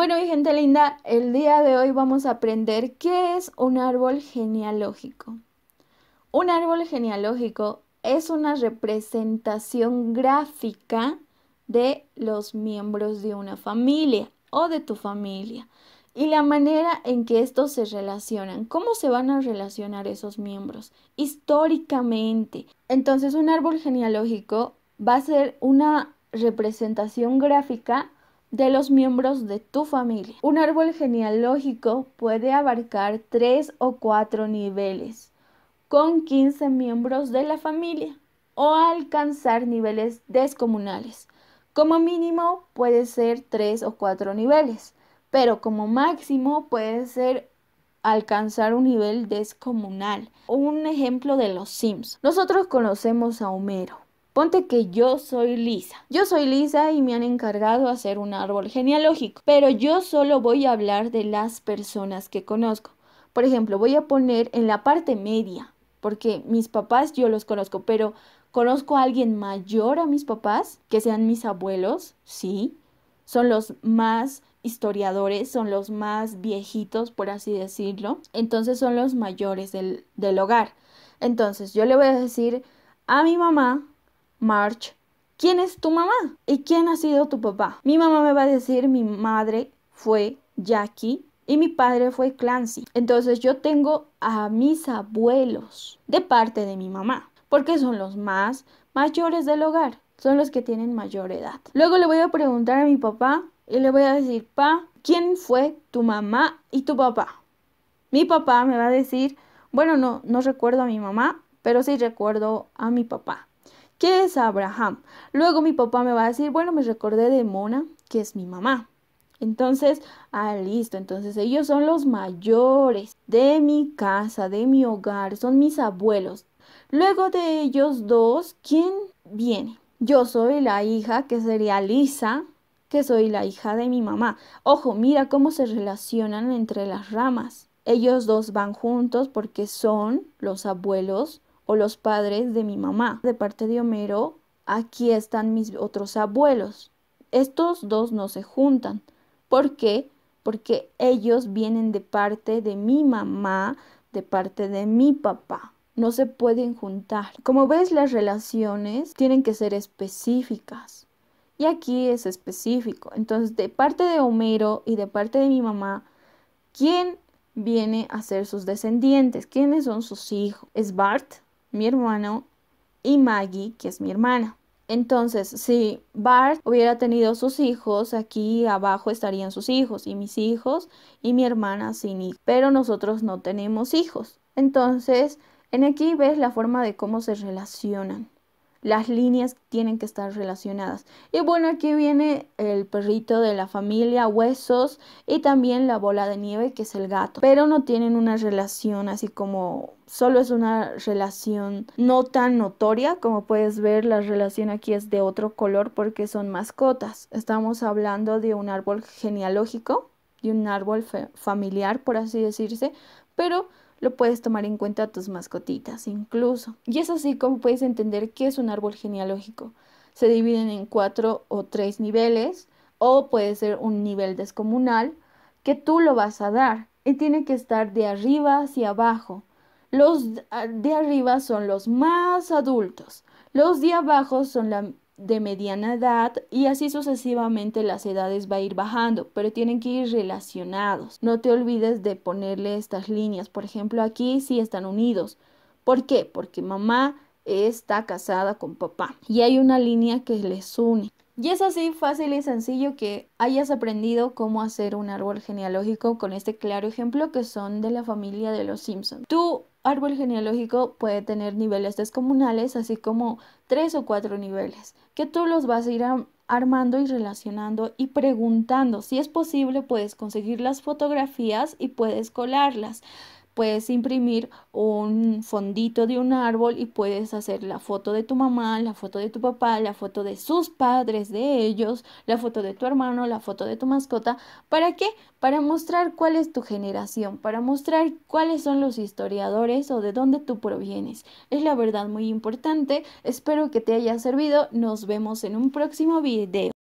Bueno, mi gente linda, el día de hoy vamos a aprender qué es un árbol genealógico. Un árbol genealógico es una representación gráfica de los miembros de una familia o de tu familia y la manera en que estos se relacionan, cómo se van a relacionar esos miembros históricamente. Entonces, un árbol genealógico va a ser una representación gráfica de los miembros de tu familia. Un árbol genealógico puede abarcar tres o cuatro niveles, con 15 miembros de la familia, o alcanzar niveles descomunales. Como mínimo puede ser tres o cuatro niveles, pero como máximo puede ser alcanzar un nivel descomunal. Un ejemplo de los Sims. Nosotros conocemos a Homero, Ponte que yo soy Lisa. Yo soy Lisa y me han encargado hacer un árbol genealógico, pero yo solo voy a hablar de las personas que conozco. Por ejemplo, voy a poner en la parte media, porque mis papás yo los conozco, pero conozco a alguien mayor a mis papás, que sean mis abuelos, sí, son los más historiadores, son los más viejitos, por así decirlo, entonces son los mayores del, del hogar. Entonces yo le voy a decir a mi mamá March, ¿quién es tu mamá? ¿Y quién ha sido tu papá? Mi mamá me va a decir, mi madre fue Jackie y mi padre fue Clancy. Entonces yo tengo a mis abuelos de parte de mi mamá, porque son los más mayores del hogar, son los que tienen mayor edad. Luego le voy a preguntar a mi papá y le voy a decir, pa, ¿quién fue tu mamá y tu papá? Mi papá me va a decir, bueno, no, no recuerdo a mi mamá, pero sí recuerdo a mi papá. ¿Qué es Abraham. Luego mi papá me va a decir, bueno, me recordé de Mona, que es mi mamá. Entonces, ah, listo, entonces ellos son los mayores de mi casa, de mi hogar, son mis abuelos. Luego de ellos dos, ¿quién viene? Yo soy la hija, que sería Lisa, que soy la hija de mi mamá. Ojo, mira cómo se relacionan entre las ramas. Ellos dos van juntos porque son los abuelos o los padres de mi mamá. De parte de Homero, aquí están mis otros abuelos. Estos dos no se juntan. ¿Por qué? Porque ellos vienen de parte de mi mamá, de parte de mi papá. No se pueden juntar. Como ves, las relaciones tienen que ser específicas. Y aquí es específico. Entonces, de parte de Homero y de parte de mi mamá, ¿quién viene a ser sus descendientes? ¿Quiénes son sus hijos? ¿Es Bart? mi hermano y Maggie, que es mi hermana. Entonces, si Bart hubiera tenido sus hijos, aquí abajo estarían sus hijos y mis hijos y mi hermana sin hijos. Pero nosotros no tenemos hijos. Entonces, en aquí ves la forma de cómo se relacionan. Las líneas tienen que estar relacionadas. Y bueno, aquí viene el perrito de la familia, huesos y también la bola de nieve que es el gato. Pero no tienen una relación así como solo es una relación no tan notoria. Como puedes ver, la relación aquí es de otro color porque son mascotas. Estamos hablando de un árbol genealógico, de un árbol familiar, por así decirse, pero lo puedes tomar en cuenta tus mascotitas incluso. Y es así como puedes entender qué es un árbol genealógico. Se dividen en cuatro o tres niveles o puede ser un nivel descomunal que tú lo vas a dar y tiene que estar de arriba hacia abajo. Los ah, de arriba son los más adultos, los de abajo son la de mediana edad y así sucesivamente las edades va a ir bajando, pero tienen que ir relacionados. No te olvides de ponerle estas líneas, por ejemplo aquí si están unidos. ¿Por qué? Porque mamá está casada con papá y hay una línea que les une. Y es así fácil y sencillo que hayas aprendido cómo hacer un árbol genealógico con este claro ejemplo que son de la familia de los Simpson. Tú árbol genealógico puede tener niveles descomunales, así como tres o cuatro niveles, que tú los vas a ir armando y relacionando y preguntando. Si es posible, puedes conseguir las fotografías y puedes colarlas puedes imprimir un fondito de un árbol y puedes hacer la foto de tu mamá, la foto de tu papá, la foto de sus padres, de ellos, la foto de tu hermano, la foto de tu mascota. ¿Para qué? Para mostrar cuál es tu generación, para mostrar cuáles son los historiadores o de dónde tú provienes. Es la verdad muy importante. Espero que te haya servido. Nos vemos en un próximo video.